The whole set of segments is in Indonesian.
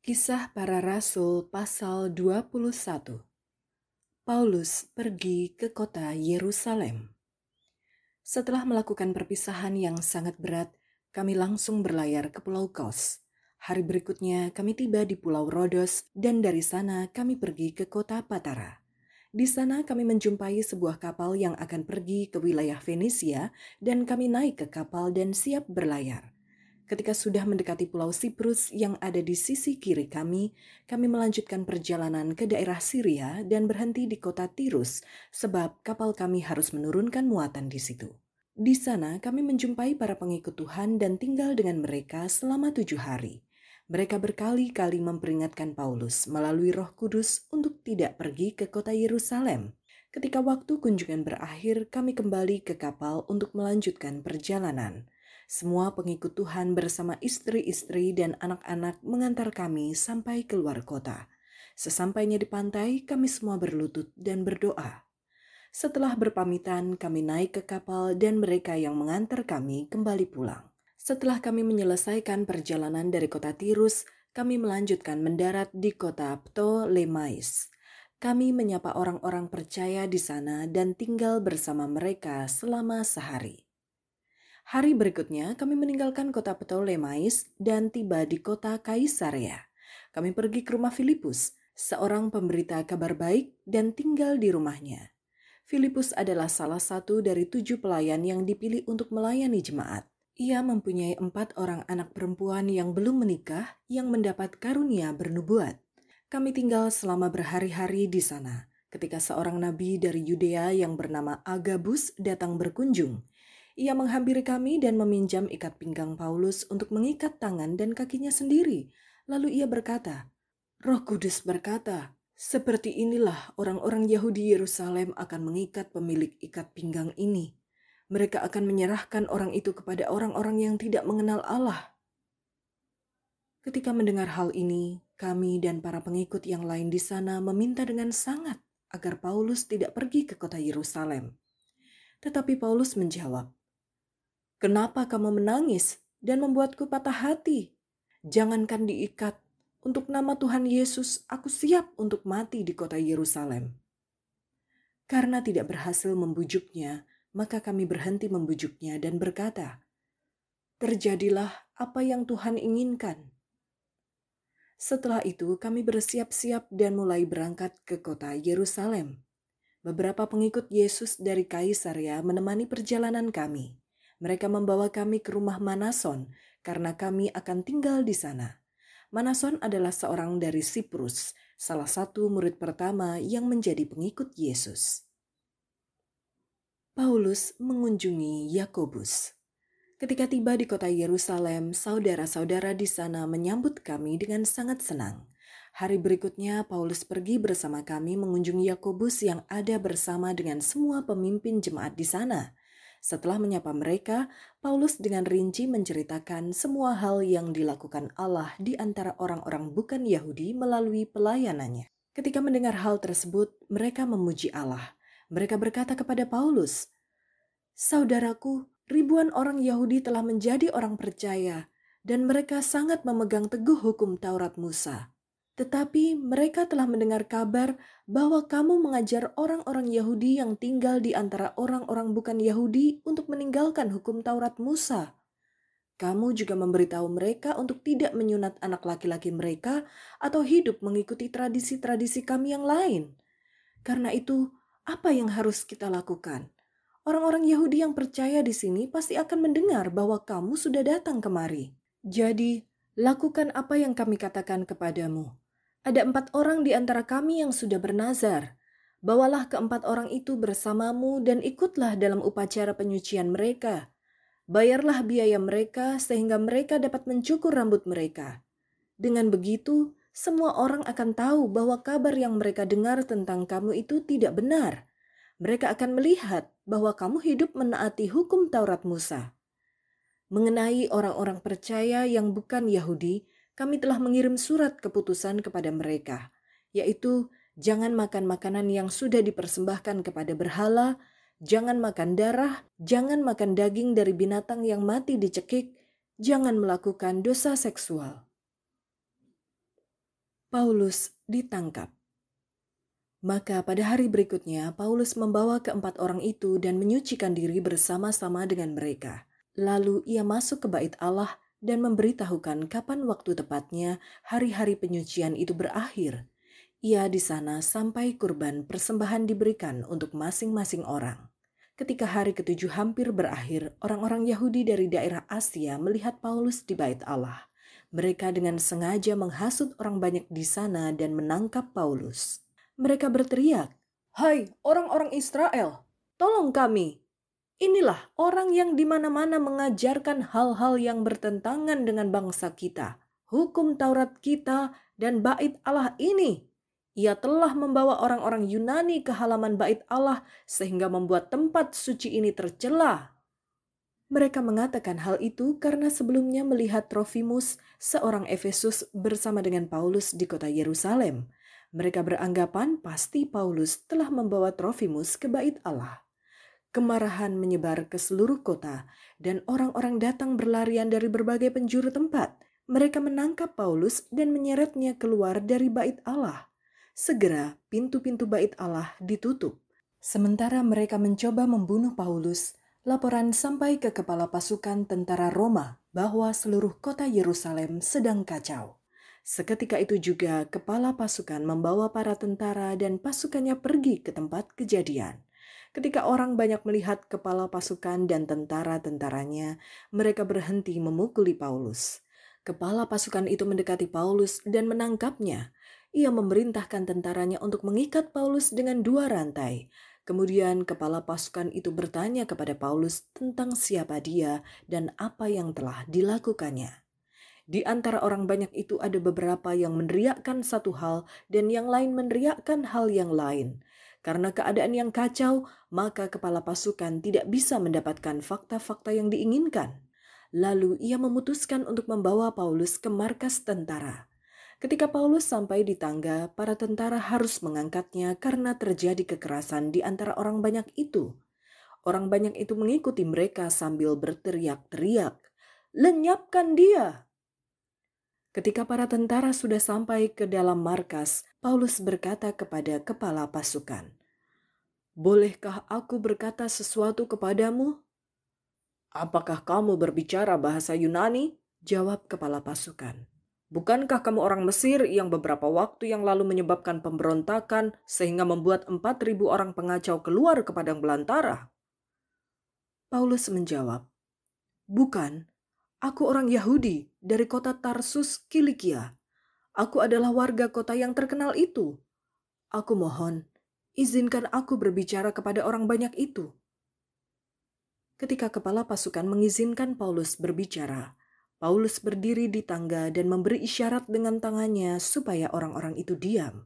Kisah para Rasul pasal 21 Paulus pergi ke kota Yerusalem. Setelah melakukan perpisahan yang sangat berat, kami langsung berlayar ke Pulau Kos. Hari berikutnya kami tiba di Pulau Rodos dan dari sana kami pergi ke kota Patara. Di sana kami menjumpai sebuah kapal yang akan pergi ke wilayah Venesia dan kami naik ke kapal dan siap berlayar. Ketika sudah mendekati Pulau Siprus yang ada di sisi kiri kami, kami melanjutkan perjalanan ke daerah Syria dan berhenti di kota Tirus sebab kapal kami harus menurunkan muatan di situ. Di sana kami menjumpai para pengikut Tuhan dan tinggal dengan mereka selama tujuh hari. Mereka berkali-kali memperingatkan Paulus melalui roh kudus untuk tidak pergi ke kota Yerusalem. Ketika waktu kunjungan berakhir, kami kembali ke kapal untuk melanjutkan perjalanan. Semua pengikut Tuhan bersama istri-istri dan anak-anak mengantar kami sampai keluar kota. Sesampainya di pantai, kami semua berlutut dan berdoa. Setelah berpamitan, kami naik ke kapal dan mereka yang mengantar kami kembali pulang. Setelah kami menyelesaikan perjalanan dari kota Tirus, kami melanjutkan mendarat di kota Ptolemais. Kami menyapa orang-orang percaya di sana dan tinggal bersama mereka selama sehari. Hari berikutnya, kami meninggalkan kota Ptolemais dan tiba di kota Kaisarea. Kami pergi ke rumah Filipus, seorang pemberita kabar baik dan tinggal di rumahnya. Filipus adalah salah satu dari tujuh pelayan yang dipilih untuk melayani jemaat. Ia mempunyai empat orang anak perempuan yang belum menikah yang mendapat karunia bernubuat. Kami tinggal selama berhari-hari di sana ketika seorang nabi dari Yudea yang bernama Agabus datang berkunjung. Ia menghampiri kami dan meminjam ikat pinggang Paulus untuk mengikat tangan dan kakinya sendiri. Lalu ia berkata, Roh Kudus berkata, seperti inilah orang-orang Yahudi Yerusalem akan mengikat pemilik ikat pinggang ini. Mereka akan menyerahkan orang itu kepada orang-orang yang tidak mengenal Allah. Ketika mendengar hal ini, kami dan para pengikut yang lain di sana meminta dengan sangat agar Paulus tidak pergi ke kota Yerusalem. Tetapi Paulus menjawab, Kenapa kamu menangis dan membuatku patah hati? Jangankan diikat, untuk nama Tuhan Yesus aku siap untuk mati di kota Yerusalem. Karena tidak berhasil membujuknya, maka kami berhenti membujuknya dan berkata, "Terjadilah apa yang Tuhan inginkan." Setelah itu, kami bersiap-siap dan mulai berangkat ke kota Yerusalem. Beberapa pengikut Yesus dari Kaisaria menemani perjalanan kami. Mereka membawa kami ke rumah Manason karena kami akan tinggal di sana. Manason adalah seorang dari Siprus, salah satu murid pertama yang menjadi pengikut Yesus. Paulus mengunjungi Yakobus. Ketika tiba di kota Yerusalem, saudara-saudara di sana menyambut kami dengan sangat senang. Hari berikutnya, Paulus pergi bersama kami mengunjungi Yakobus yang ada bersama dengan semua pemimpin jemaat di sana. Setelah menyapa mereka, Paulus dengan rinci menceritakan semua hal yang dilakukan Allah di antara orang-orang bukan Yahudi melalui pelayanannya. Ketika mendengar hal tersebut, mereka memuji Allah. Mereka berkata kepada Paulus, "Saudaraku, ribuan orang Yahudi telah menjadi orang percaya, dan mereka sangat memegang teguh hukum Taurat Musa. Tetapi mereka telah mendengar kabar bahwa kamu mengajar orang-orang Yahudi yang tinggal di antara orang-orang bukan Yahudi untuk meninggalkan hukum Taurat Musa. Kamu juga memberitahu mereka untuk tidak menyunat anak laki-laki mereka atau hidup mengikuti tradisi-tradisi kami yang lain. Karena itu, apa yang harus kita lakukan? Orang-orang Yahudi yang percaya di sini pasti akan mendengar bahwa kamu sudah datang kemari. Jadi, lakukan apa yang kami katakan kepadamu. Ada empat orang di antara kami yang sudah bernazar. Bawalah keempat orang itu bersamamu dan ikutlah dalam upacara penyucian mereka. Bayarlah biaya mereka sehingga mereka dapat mencukur rambut mereka. Dengan begitu, semua orang akan tahu bahwa kabar yang mereka dengar tentang kamu itu tidak benar. Mereka akan melihat bahwa kamu hidup menaati hukum Taurat Musa mengenai orang-orang percaya yang bukan Yahudi, kami telah mengirim surat keputusan kepada mereka, yaitu jangan makan makanan yang sudah dipersembahkan kepada berhala, jangan makan darah, jangan makan daging dari binatang yang mati dicekik, jangan melakukan dosa seksual. Paulus ditangkap. Maka pada hari berikutnya Paulus membawa keempat orang itu dan menyucikan diri bersama-sama dengan mereka. Lalu ia masuk ke bait Allah dan memberitahukan kapan waktu tepatnya hari-hari penyucian itu berakhir. Ia di sana sampai kurban persembahan diberikan untuk masing-masing orang. Ketika hari ketujuh hampir berakhir, orang-orang Yahudi dari daerah Asia melihat Paulus di bait Allah. Mereka dengan sengaja menghasut orang banyak di sana dan menangkap Paulus. Mereka berteriak, "Hai orang-orang Israel, tolong kami!" Inilah orang yang di mana-mana mengajarkan hal-hal yang bertentangan dengan bangsa kita, hukum Taurat kita, dan bait Allah ini. Ia telah membawa orang-orang Yunani ke halaman bait Allah sehingga membuat tempat suci ini tercela. Mereka mengatakan hal itu karena sebelumnya melihat Trofimus, seorang Efesus bersama dengan Paulus di kota Yerusalem. Mereka beranggapan pasti Paulus telah membawa Trofimus ke bait Allah. Kemarahan menyebar ke seluruh kota, dan orang-orang datang berlarian dari berbagai penjuru tempat. Mereka menangkap Paulus dan menyeretnya keluar dari bait Allah. Segera pintu-pintu bait Allah ditutup. Sementara mereka mencoba membunuh Paulus, laporan sampai ke kepala pasukan tentara Roma bahwa seluruh kota Yerusalem sedang kacau. Seketika itu juga, kepala pasukan membawa para tentara dan pasukannya pergi ke tempat kejadian. Ketika orang banyak melihat kepala pasukan dan tentara-tentaranya, mereka berhenti memukuli Paulus. Kepala pasukan itu mendekati Paulus dan menangkapnya. Ia memerintahkan tentaranya untuk mengikat Paulus dengan dua rantai. Kemudian kepala pasukan itu bertanya kepada Paulus tentang siapa dia dan apa yang telah dilakukannya. Di antara orang banyak itu ada beberapa yang meneriakkan satu hal dan yang lain meneriakkan hal yang lain. Karena keadaan yang kacau, maka kepala pasukan tidak bisa mendapatkan fakta-fakta yang diinginkan. Lalu ia memutuskan untuk membawa Paulus ke markas tentara. Ketika Paulus sampai di tangga, para tentara harus mengangkatnya karena terjadi kekerasan di antara orang banyak itu. Orang banyak itu mengikuti mereka sambil berteriak-teriak, "Lenyapkan dia!" Ketika para tentara sudah sampai ke dalam markas, Paulus berkata kepada kepala pasukan, "Bolehkah aku berkata sesuatu kepadamu?" "Apakah kamu berbicara bahasa Yunani?" jawab kepala pasukan. "Bukankah kamu orang Mesir yang beberapa waktu yang lalu menyebabkan pemberontakan sehingga membuat 4.000 orang pengacau keluar ke padang belantara?" Paulus menjawab, "Bukan, Aku orang Yahudi dari kota Tarsus, Kilikia. Aku adalah warga kota yang terkenal itu. Aku mohon, izinkan aku berbicara kepada orang banyak itu. Ketika kepala pasukan mengizinkan Paulus berbicara, Paulus berdiri di tangga dan memberi isyarat dengan tangannya supaya orang-orang itu diam.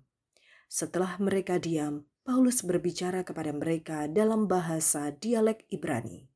Setelah mereka diam, Paulus berbicara kepada mereka dalam bahasa dialek Ibrani.